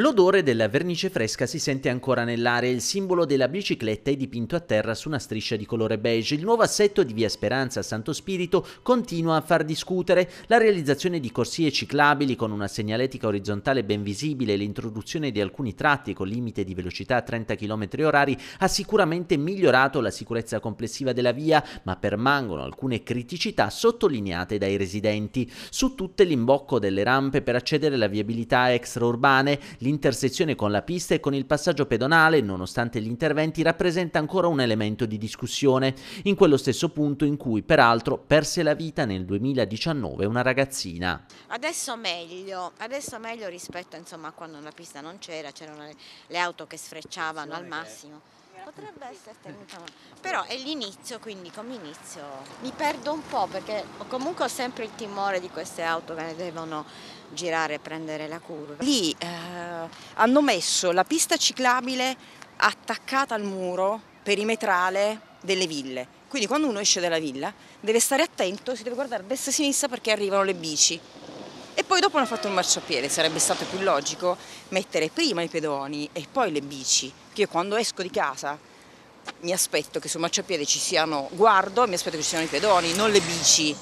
L'odore della vernice fresca si sente ancora nell'aria, il simbolo della bicicletta è dipinto a terra su una striscia di colore beige. Il nuovo assetto di Via Speranza a Santo Spirito continua a far discutere. La realizzazione di corsie ciclabili con una segnaletica orizzontale ben visibile e l'introduzione di alcuni tratti con limite di velocità a 30 km/h ha sicuramente migliorato la sicurezza complessiva della via, ma permangono alcune criticità sottolineate dai residenti. Su tutte l'imbocco delle rampe per accedere alla viabilità extraurbane, L'intersezione con la pista e con il passaggio pedonale, nonostante gli interventi, rappresenta ancora un elemento di discussione, in quello stesso punto in cui peraltro perse la vita nel 2019 una ragazzina. Adesso meglio, adesso meglio rispetto insomma, a quando la pista non c'era, c'erano le, le auto che sfrecciavano al massimo. Potrebbe essere tenuta male. Però è l'inizio, quindi come inizio mi perdo un po' perché comunque ho sempre il timore di queste auto che ne devono girare e prendere la curva. Lì eh, hanno messo la pista ciclabile attaccata al muro perimetrale delle ville. Quindi quando uno esce dalla villa deve stare attento, si deve guardare a destra e sinistra perché arrivano le bici e poi dopo hanno fatto il marciapiede, sarebbe stato più logico mettere prima i pedoni e poi le bici, che io quando esco di casa mi aspetto che sul marciapiede ci siano, guardo e mi aspetto che ci siano i pedoni, non le bici.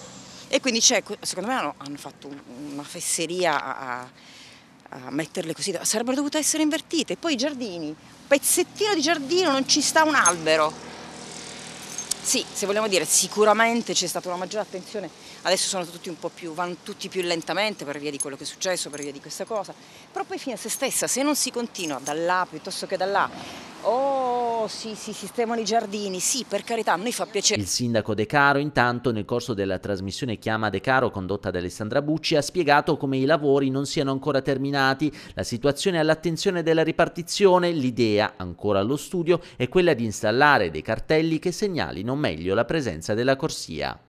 E quindi c'è, secondo me hanno, hanno, fatto una fesseria a, a metterle così, sarebbero dovute essere invertite. Poi i giardini, pezzettino di giardino, non ci sta un albero. Sì, se vogliamo dire, sicuramente c'è stata una maggiore attenzione, adesso sono tutti un po' più, vanno tutti più lentamente per via di quello che è successo, per via di questa cosa, però poi fine a se stessa, se non si continua da là piuttosto che da là o Decaro, sì, si sistemano i giardini, sì, per carità, a noi fa piacere. Il sindaco De Caro, intanto, nel corso della trasmissione Chiama De Caro, condotta da Alessandra Bucci, ha spiegato come i lavori non siano ancora terminati, la situazione è all'attenzione della ripartizione, l'idea, ancora allo studio, è quella di installare dei cartelli che segnalino meglio la presenza della corsia.